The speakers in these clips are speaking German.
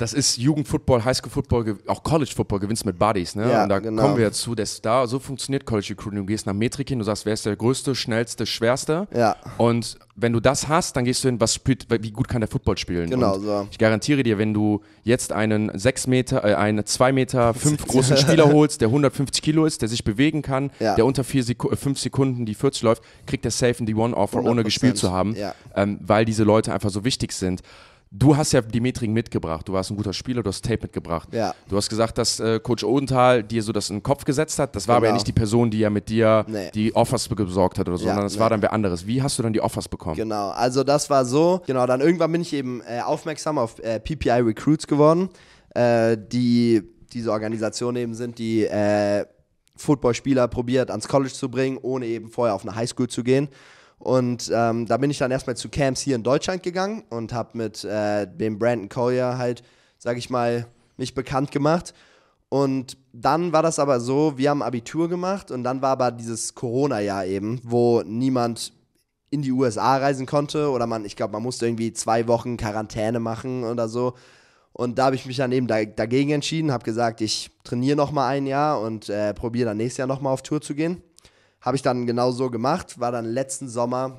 das ist Jugendfootball, Highschool-Football, auch College-Football gewinnst mit Buddies. Ne? Ja, und da genau. kommen wir jetzt zu, dass da so funktioniert College Recruiting. Du gehst nach Metrik hin, du sagst, wer ist der größte, schnellste, schwerste. Ja. Und wenn du das hast, dann gehst du hin, was spielt, wie gut kann der Football spielen. Genau und so. Ich garantiere dir, wenn du jetzt einen 6 Meter, äh, einen 2 Meter 5 großen Spieler holst, der 150 Kilo ist, der sich bewegen kann, ja. der unter 4 Seku 5 äh, Sekunden die 40 läuft, kriegt der safe in die One-Offer, ohne gespielt zu haben, ja. ähm, weil diese Leute einfach so wichtig sind. Du hast ja die Metriken mitgebracht. Du warst ein guter Spieler, du hast Tape mitgebracht. Ja. Du hast gesagt, dass äh, Coach Odenthal dir so das in den Kopf gesetzt hat. Das war genau. aber ja genau. nicht die Person, die ja mit dir nee. die Offers besorgt hat oder so, ja, sondern das nee. war dann wer anderes. Wie hast du dann die Offers bekommen? Genau, also das war so. Genau, dann irgendwann bin ich eben äh, aufmerksam auf äh, PPI Recruits geworden, äh, die diese Organisation eben sind, die äh, Footballspieler probiert ans College zu bringen, ohne eben vorher auf eine Highschool zu gehen. Und ähm, da bin ich dann erstmal zu Camps hier in Deutschland gegangen und habe mit äh, dem Brandon Collier halt, sag ich mal, mich bekannt gemacht. Und dann war das aber so, wir haben Abitur gemacht und dann war aber dieses Corona-Jahr eben, wo niemand in die USA reisen konnte oder man, ich glaube, man musste irgendwie zwei Wochen Quarantäne machen oder so. Und da habe ich mich dann eben da, dagegen entschieden, habe gesagt, ich trainiere nochmal ein Jahr und äh, probiere dann nächstes Jahr nochmal auf Tour zu gehen. Habe ich dann genau so gemacht, war dann letzten Sommer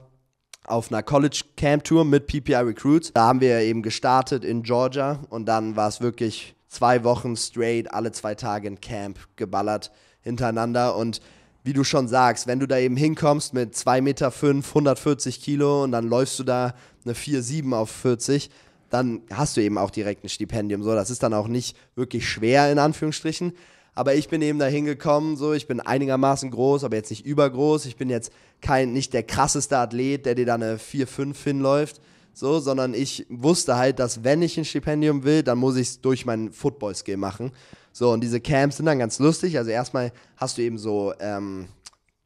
auf einer College Camp Tour mit PPI Recruits. Da haben wir eben gestartet in Georgia und dann war es wirklich zwei Wochen straight, alle zwei Tage in Camp geballert hintereinander und wie du schon sagst, wenn du da eben hinkommst mit 2,5 Meter, 140 Kilo und dann läufst du da eine 4,7 auf 40, dann hast du eben auch direkt ein Stipendium. So, das ist dann auch nicht wirklich schwer in Anführungsstrichen. Aber ich bin eben dahin gekommen, so ich bin einigermaßen groß, aber jetzt nicht übergroß. Ich bin jetzt kein nicht der krasseste Athlet, der dir da eine 4-5 hinläuft, so, sondern ich wusste halt, dass wenn ich ein Stipendium will, dann muss ich es durch meinen Football-Skill machen. So, und diese Camps sind dann ganz lustig. Also erstmal hast du eben so ähm,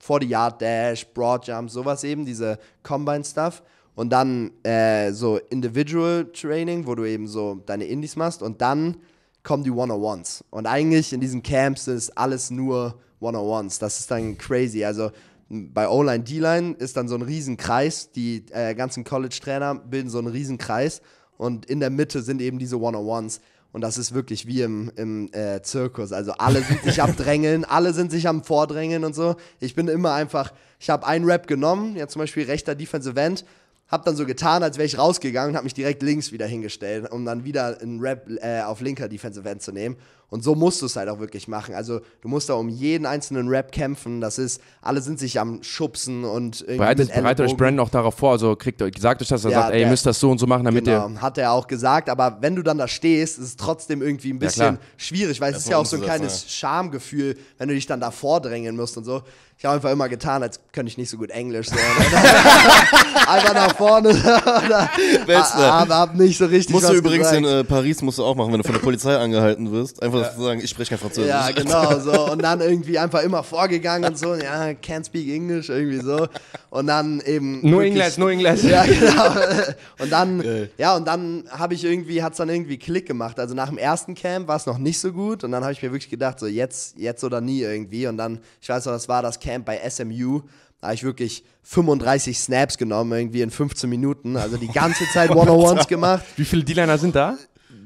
40-Yard-Dash, Broad-Jump, sowas eben, diese Combine-Stuff. Und dann äh, so Individual-Training, wo du eben so deine Indies machst. Und dann kommen die 101s. Und eigentlich in diesen Camps ist alles nur 101s. Das ist dann crazy. Also bei O-Line, D-Line ist dann so ein Riesenkreis. Die äh, ganzen College-Trainer bilden so einen Riesenkreis. Und in der Mitte sind eben diese 101s. Und das ist wirklich wie im, im äh, Zirkus. Also alle sind sich am Drängeln, alle sind sich am Vordrängeln und so. Ich bin immer einfach, ich habe einen Rap genommen, ja zum Beispiel rechter Defensive Event. Hab dann so getan, als wäre ich rausgegangen und hab mich direkt links wieder hingestellt, um dann wieder einen Rap äh, auf linker Defensive End zu nehmen. Und so musst du es halt auch wirklich machen. Also du musst da um jeden einzelnen Rap kämpfen. Das ist, alle sind sich am Schubsen und irgendwie Bereitet, bereitet euch Brandon auch darauf vor, also kriegt euch, sagt euch das, er ja, sagt, ey, ihr müsst das so und so machen, damit genau, ihr. Hat er auch gesagt, aber wenn du dann da stehst, ist es trotzdem irgendwie ein bisschen ja, schwierig, weil das es ist ja auch so ein kleines ja. Schamgefühl, wenn du dich dann da vordrängen musst und so. Ich habe einfach immer getan, als könnte ich nicht so gut Englisch. So. einfach nach vorne. Beste. Hab, ah, ah, hab nicht so richtig Musst du übrigens gesagt. in äh, Paris musst du auch machen, wenn du von der Polizei angehalten wirst. Einfach ja. sagen, ich spreche kein Französisch. Ja, genau. So. Und dann irgendwie einfach immer vorgegangen und so, ja, can't speak English, irgendwie so. Und dann eben... Nur Englisch, nur Englisch. Ja, genau. Und dann, Geil. ja, und dann habe ich irgendwie, hat es dann irgendwie Klick gemacht. Also nach dem ersten Camp war es noch nicht so gut und dann habe ich mir wirklich gedacht, so jetzt, jetzt oder nie irgendwie. Und dann, ich weiß noch, das war das Camp bei SMU da habe ich wirklich 35 Snaps genommen, irgendwie in 15 Minuten. Also die ganze Zeit One-on-Ones gemacht. Wie viele D-Liner sind da?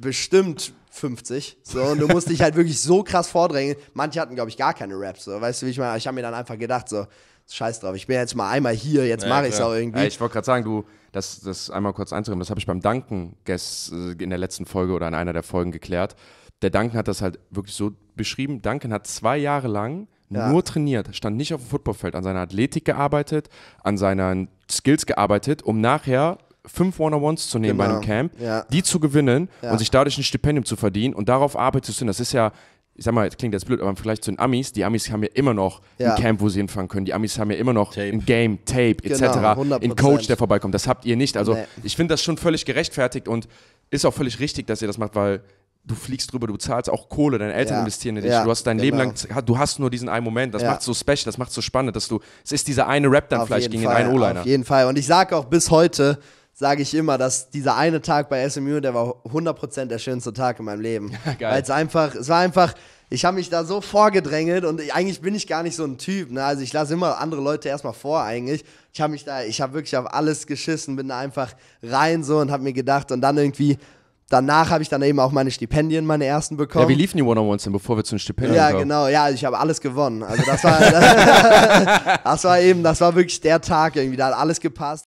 Bestimmt 50. So, und du musst dich halt wirklich so krass vordrängen. Manche hatten, glaube ich, gar keine Raps. So. Weißt du, wie ich meine? Ich habe mir dann einfach gedacht, so, scheiß drauf, ich bin jetzt mal einmal hier, jetzt ja, mache ich es auch irgendwie. Ja, ich wollte gerade sagen, du, das, das einmal kurz einzuräumen, das habe ich beim Danken äh, in der letzten Folge oder in einer der Folgen geklärt. Der Duncan hat das halt wirklich so beschrieben. Duncan hat zwei Jahre lang ja. Nur trainiert, stand nicht auf dem Footballfeld, an seiner Athletik gearbeitet, an seinen Skills gearbeitet, um nachher fünf One-on-Ones zu nehmen genau. bei einem genau. Camp, ja. die zu gewinnen ja. und sich dadurch ein Stipendium zu verdienen. Und darauf arbeitest du Das ist ja, ich sag mal, klingt jetzt blöd, aber vielleicht zu den Amis, die Amis haben ja immer noch ja. ein Camp, wo sie hinfahren können. Die Amis haben ja immer noch Tape. ein Game, Tape, etc. Genau, ein Coach, der vorbeikommt. Das habt ihr nicht. Also nee. ich finde das schon völlig gerechtfertigt und ist auch völlig richtig, dass ihr das macht, weil du fliegst drüber, du zahlst auch Kohle, deine Eltern ja. investieren in dich, ja, du hast dein genau. Leben lang, genau. du hast nur diesen einen Moment, das ja. macht so special, das macht so spannend, dass du, es ist dieser eine Rap dann auf vielleicht gegen Fall, den einen O-Liner. Auf jeden Fall und ich sage auch bis heute, sage ich immer, dass dieser eine Tag bei SMU, der war 100% der schönste Tag in meinem Leben. Weil es einfach, es war einfach, ich habe mich da so vorgedrängelt und eigentlich bin ich gar nicht so ein Typ. Ne? Also ich lasse immer andere Leute erstmal vor eigentlich. Ich habe mich da, ich habe wirklich auf alles geschissen, bin da einfach rein so und habe mir gedacht und dann irgendwie danach habe ich dann eben auch meine Stipendien, meine ersten bekommen. Ja, wie liefen die One-on-Ones denn, bevor wir zu den Stipendien Ja, kamen? genau. Ja, ich habe alles gewonnen. Also das war, das war eben, das war wirklich der Tag irgendwie. Da hat alles gepasst.